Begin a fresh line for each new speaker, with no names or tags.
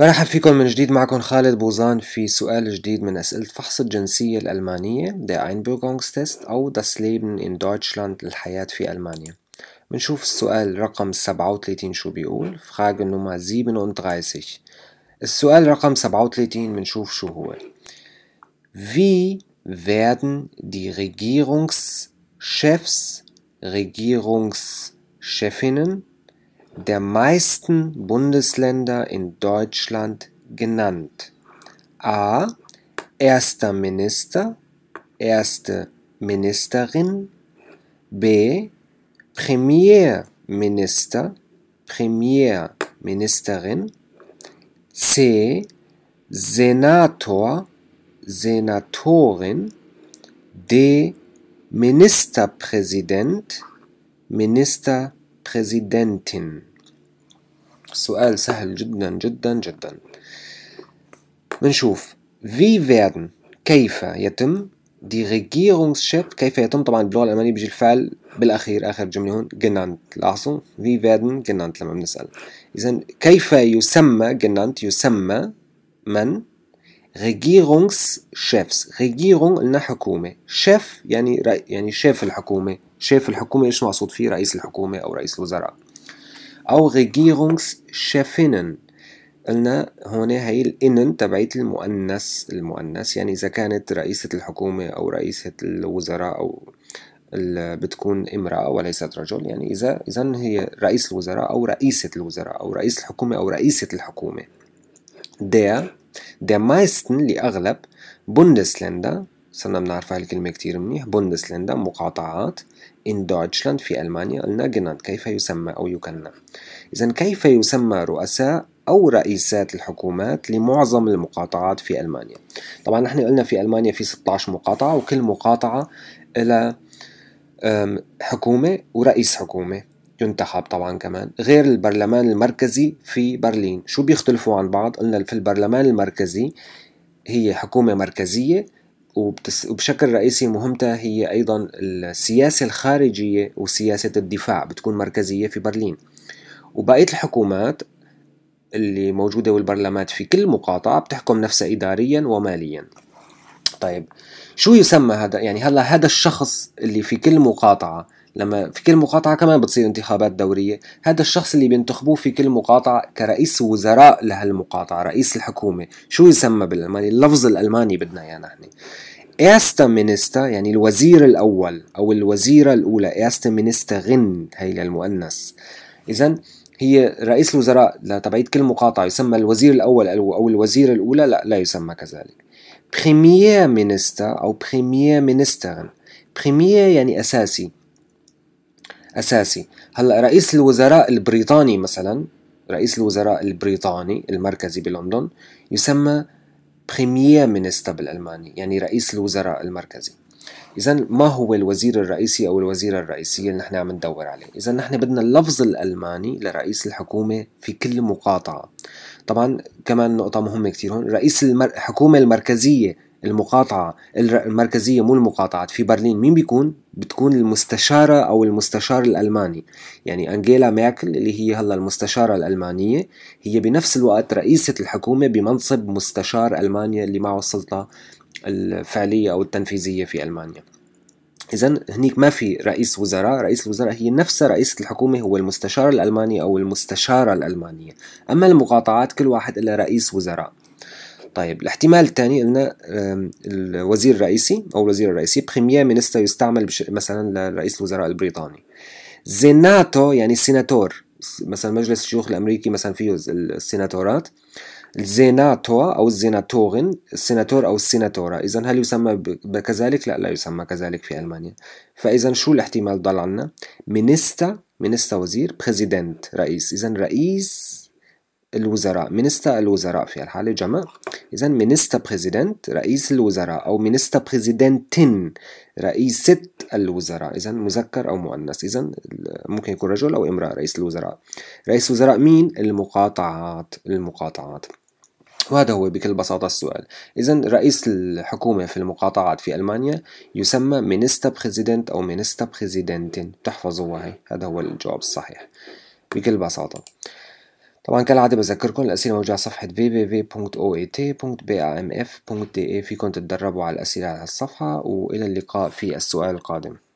برحب فيكم من جديد معكم خالد بوزان في سؤال جديد من أسئلة فحص الجنسية الألمانية der Einbürgerungstest أو das Leben in Deutschland الحياة في ألمانيا بنشوف السؤال رقم 37 شو بيقول Frage Nummer 37 السؤال رقم 37 بنشوف شو هو Wie werden die Regierungschefs Regierungschefinnen der meisten Bundesländer in Deutschland genannt. A. Erster Minister, erste Ministerin. B. Premierminister, Premierministerin. C. Senator, Senatorin. D. Ministerpräsident, Ministerpräsident. Präsidentin? سؤال سهل جدا جدا جدا بنشوف في werden كيف يتم دي Regierungschef كيف يتم طبعا باللغة الألمانية بيجي الفعل بالأخير آخر جملة هون جنانت لاحظوا في werden جنانت لما بنسأل إذا كيف يسمى جنانت يسمى من ريجيرونغشيفس Regierung قلنا حكومة شيف يعني رأي يعني شيف الحكومة شاف الحكومة إيش مقصود فيه رئيس الحكومة أو رئيس الوزراء أو شافينن قلنا هون هي الإنن تبعيت المؤنث المؤنث يعني إذا كانت رئيسة الحكومة أو رئيسة الوزراء أو بتكون امرأة وليست رجل يعني إذا إذا هي رئيس الوزراء أو رئيسة الوزراء أو رئيس الحكومة أو رئيسة الحكومة der der meisten لأغلب Bundesländer صرنا بنعرف هالكلمة كتير منيح بوندسلندا مقاطعات in Deutschland في ألمانيا قلنا جنات كيف يسمى أو يكنى إذا كيف يسمى رؤساء أو رئيسات الحكومات لمعظم المقاطعات في ألمانيا طبعا نحن قلنا في ألمانيا في 16 مقاطعة وكل مقاطعة إلى حكومة ورئيس حكومة ينتخب طبعا كمان غير البرلمان المركزي في برلين شو بيختلفوا عن بعض قلنا في البرلمان المركزي هي حكومة مركزية وبشكل رئيسي مهمتها هي أيضا السياسة الخارجية وسياسة الدفاع بتكون مركزية في برلين وبقية الحكومات اللي موجودة والبرلمات في كل مقاطعة بتحكم نفسها إداريا وماليا طيب شو يسمى هذا يعني هلا هذا الشخص اللي في كل مقاطعة آه لما في كل مقاطعة كمان بتصير انتخابات دورية هذا الشخص اللي بينتخبوه في كل مقاطعة كرئيس وزراء لهالمقاطعة رئيس الحكومة شو يسمى بالألماني اللفظ الألماني بدنا إياه نحن إيستا مينيستا يعني الوزير الأول أو الوزيرة الأولى إيستا مينستا غن هي للمؤنث إذا هي رئيس الوزراء لتبعيد كل مقاطعة يسمى الوزير الأول أو الوزيرة الأولى لا لا يسمى كذلك بريمير مينيستا أو بريمير مينيسترن بريمير يعني أساسي اساسي هلا رئيس الوزراء البريطاني مثلا رئيس الوزراء البريطاني المركزي بلندن يسمى بريمير مينستر بالالماني يعني رئيس الوزراء المركزي اذا ما هو الوزير الرئيسي او الوزيره الرئيسيه اللي نحن عم ندور عليه اذا نحن بدنا اللفظ الالماني لرئيس الحكومه في كل مقاطعه طبعا كمان نقطه مهمه كثير هون رئيس الحكومه المركزيه المقاطعة المركزية مو المقاطعة في برلين مين بيكون؟ بتكون المستشارة أو المستشار الألماني يعني أنجيلا ميركل اللي هي هلا المستشارة الألمانية هي بنفس الوقت رئيسة الحكومة بمنصب مستشار ألمانيا اللي معه السلطة الفعلية أو التنفيذية في ألمانيا إذا هنيك ما في رئيس وزراء، رئيس الوزراء هي نفسها رئيسة الحكومة هو المستشار الألماني أو المستشارة الألمانية، أما المقاطعات كل واحد له رئيس وزراء، طيب الاحتمال الثاني قلنا الوزير الرئيسي أو الوزير الرئيسي بريمير مينستر يستعمل مثلا لرئيس الوزراء البريطاني زيناتو يعني سيناتور مثلا مجلس الشيوخ الأمريكي مثلا فيه السيناتورات الزيناتو أو الزيناتوغن السيناتور أو السيناتورا إذا هل يسمى كذلك؟ لا لا يسمى كذلك في ألمانيا فإذا شو الاحتمال ضل عنا؟ مينستا مينستا وزير بريزيدنت رئيس إذا رئيس الوزراء منستا الوزراء في الحالة جمع إذا منستا بريزيدنت رئيس الوزراء أو منستا بريزيدنتين رئيسة الوزراء إذا مذكر أو مؤنث إذا ممكن يكون رجل أو امرأة رئيس الوزراء رئيس وزراء مين المقاطعات المقاطعات وهذا هو بكل بساطة السؤال إذا رئيس الحكومة في المقاطعات في ألمانيا يسمى منستا بريزيدنت أو منستا بريزيدنتين تحفظوها هي هذا هو الجواب الصحيح بكل بساطة طبعا كالعادة بذكركم الأسئلة موجودة على صفحة www.oet.bamf.de فيكم تتدربوا على الأسئلة على الصفحة وإلى اللقاء في السؤال القادم